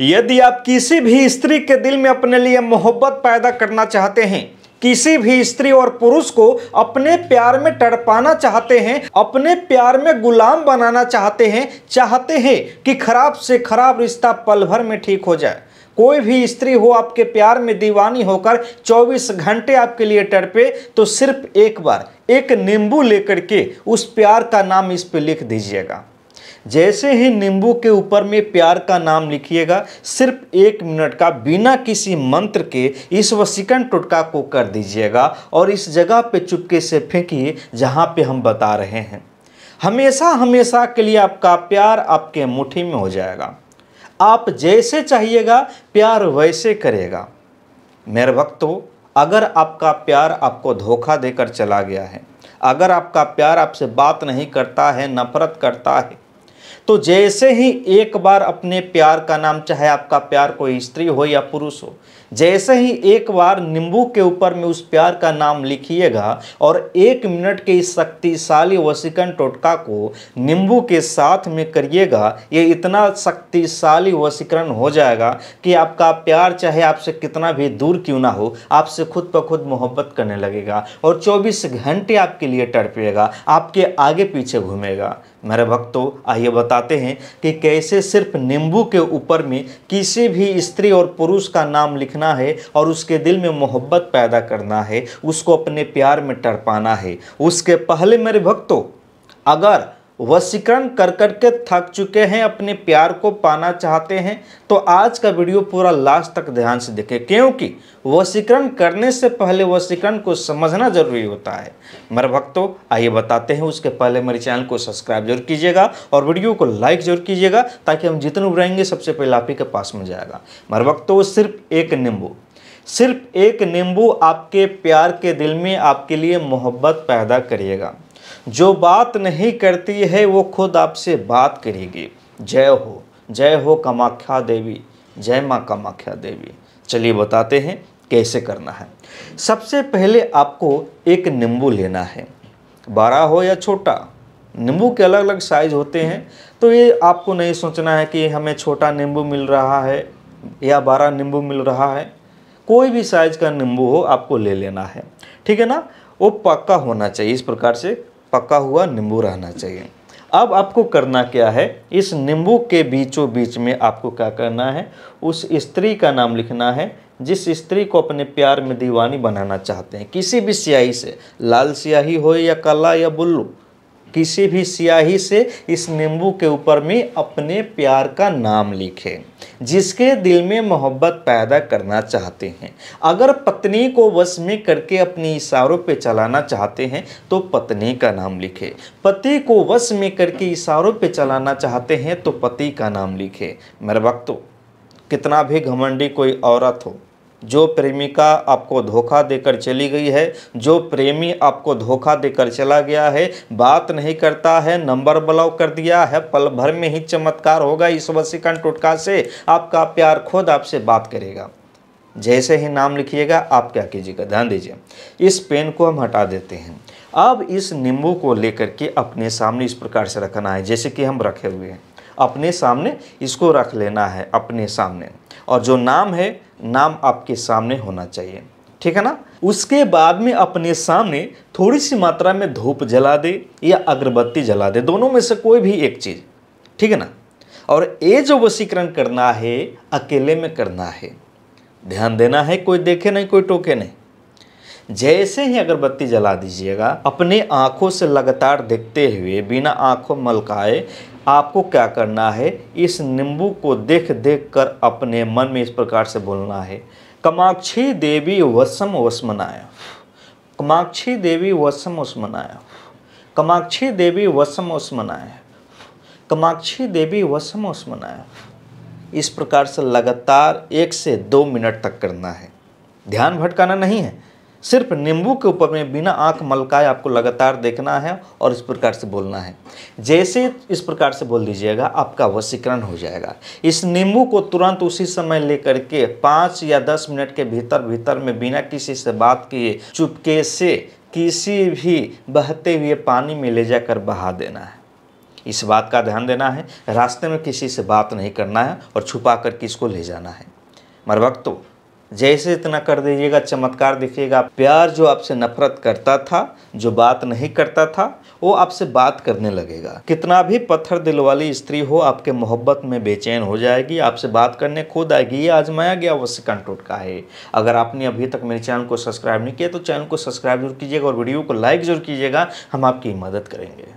यदि आप किसी भी स्त्री के दिल में अपने लिए मोहब्बत पैदा करना चाहते हैं किसी भी स्त्री और पुरुष को अपने प्यार में तड़पाना चाहते हैं अपने प्यार में गुलाम बनाना चाहते हैं चाहते हैं कि खराब से खराब रिश्ता पल भर में ठीक हो जाए कोई भी स्त्री हो आपके प्यार में दीवानी होकर 24 घंटे आपके लिए तड़पे तो सिर्फ एक बार एक नींबू लेकर के उस प्यार का नाम इस पे लिख दीजिएगा जैसे ही नींबू के ऊपर में प्यार का नाम लिखिएगा सिर्फ एक मिनट का बिना किसी मंत्र के इस वसीकरण टुटका को कर दीजिएगा और इस जगह पे चुपके से फेंकिए जहाँ पे हम बता रहे हैं हमेशा हमेशा के लिए आपका प्यार आपके मुट्ठी में हो जाएगा आप जैसे चाहिएगा प्यार वैसे करेगा मेरे वक्तों अगर आपका प्यार आपको धोखा देकर चला गया है अगर आपका प्यार आपसे बात नहीं करता है नफरत करता है तो जैसे ही एक बार अपने प्यार का नाम चाहे आपका प्यार कोई स्त्री हो या पुरुष हो जैसे ही एक बार नींबू के ऊपर में उस प्यार का नाम लिखिएगा और एक मिनट के इस शक्तिशाली वसीकरण टोटका को नींबू के साथ में करिएगा ये इतना शक्तिशाली वसीकरण हो जाएगा कि आपका प्यार चाहे आपसे कितना भी दूर क्यों ना हो आपसे खुद ब खुद मोहब्बत करने लगेगा और 24 घंटे आपके लिए टड़पेगा आपके आगे पीछे घूमेगा मेरे भक्तों आइए बताते हैं कि कैसे सिर्फ नींबू के ऊपर में किसी भी स्त्री और पुरुष का नाम लिखना है और उसके दिल में मोहब्बत पैदा करना है उसको अपने प्यार में तड़पाना है उसके पहले मेरे भक्तों अगर वशीकरण कर कर के थक चुके हैं अपने प्यार को पाना चाहते हैं तो आज का वीडियो पूरा लास्ट तक ध्यान से देखें क्योंकि वशीकरण करने से पहले वशीकरण को समझना जरूरी होता है मेरे भक्तों आइए बताते हैं उसके पहले मेरे चैनल को सब्सक्राइब जरूर कीजिएगा और वीडियो को लाइक जरूर कीजिएगा ताकि हम जितने उभरेंगे सबसे पहले आप ही के पास में जाएगा मेरे भक्तों सिर्फ एक नींबू सिर्फ एक नींबू आपके प्यार के दिल में आपके लिए मोहब्बत पैदा करिएगा जो बात नहीं करती है वो खुद आपसे बात करेगी जय हो जय हो कमाख्या देवी जय माँ कामाख्या देवी चलिए बताते हैं कैसे करना है सबसे पहले आपको एक नींबू लेना है बड़ा हो या छोटा नींबू के अलग अलग साइज होते हैं तो ये आपको नहीं सोचना है कि हमें छोटा नींबू मिल रहा है या बारह नींबू मिल रहा है कोई भी साइज का नींबू हो आपको ले लेना है ठीक है ना वो पक्का होना चाहिए इस प्रकार से पका हुआ नींबू रहना चाहिए अब आपको करना क्या है इस नींबू के बीचों बीच में आपको क्या करना है उस स्त्री का नाम लिखना है जिस स्त्री को अपने प्यार में दीवानी बनाना चाहते हैं किसी भी स्याही से लाल स्याही हो या काला या बुल्लू किसी भी स्याही से इस नींबू के ऊपर में अपने प्यार का नाम लिखें जिसके दिल में मोहब्बत पैदा करना चाहते हैं अगर पत्नी को वश में करके अपने इशारों पे चलाना चाहते हैं तो पत्नी का नाम लिखें पति को वश में करके इशारों पे चलाना चाहते हैं तो पति का नाम लिखें मेरे वक्त कितना भी घमंडी कोई औरत हो जो प्रेमिका आपको धोखा देकर चली गई है जो प्रेमी आपको धोखा देकर चला गया है बात नहीं करता है नंबर ब्लॉक कर दिया है पल भर में ही चमत्कार होगा इस वसीकरण टोटका से आपका प्यार खुद आपसे बात करेगा जैसे ही नाम लिखिएगा आप क्या कीजिएगा ध्यान दीजिए इस पेन को हम हटा देते हैं अब इस नींबू को लेकर के अपने सामने इस प्रकार से रखना है जैसे कि हम रखे हुए हैं अपने सामने इसको रख लेना है अपने सामने और जो नाम है नाम आपके सामने होना चाहिए ठीक है ना उसके बाद में अपने सामने थोड़ी सी मात्रा में धूप जला दे या अगरबत्ती जला दे दोनों में से कोई भी एक चीज़ ठीक है ना और ये जो वसीकरण करना है अकेले में करना है ध्यान देना है कोई देखे नहीं कोई टोके नहीं जैसे ही अगरबत्ती जला दीजिएगा अपने आँखों से लगातार देखते हुए बिना आँखों मलकाए आपको क्या करना है इस नींबू को देख देख कर अपने मन में इस प्रकार से बोलना है कमाक्षी देवी वसम वसमनाया कमाक्षी देवी वसम वसमनाय कमाक्षी देवी वसम वसमनाय कमाक्षी देवी वसम वसमनाय इस प्रकार से लगातार एक से दो मिनट तक करना है ध्यान भटकाना नहीं है सिर्फ नींबू के ऊपर में बिना आंख मलकाए आपको लगातार देखना है और इस प्रकार से बोलना है जैसे इस प्रकार से बोल दीजिएगा आपका वसीकरण हो जाएगा इस नींबू को तुरंत उसी समय लेकर के पाँच या दस मिनट के भीतर भीतर में बिना किसी से बात किए चुपके से किसी भी बहते हुए पानी में ले जाकर बहा देना है इस बात का ध्यान देना है रास्ते में किसी से बात नहीं करना है और छुपा कर किसको ले जाना है मरभक्तों जैसे इतना कर दीजिएगा चमत्कार दिखिएगा प्यार जो आपसे नफरत करता था जो बात नहीं करता था वो आपसे बात करने लगेगा कितना भी पत्थर दिल वाली स्त्री हो आपके मोहब्बत में बेचैन हो जाएगी आपसे बात करने खुद आएगी ये आजमाया गया वसीकंठ टूट का है अगर आपने अभी तक मेरे चैनल को सब्सक्राइब नहीं किया तो चैनल को सब्सक्राइब जरूर कीजिएगा और वीडियो को लाइक जरूर कीजिएगा हम आपकी मदद करेंगे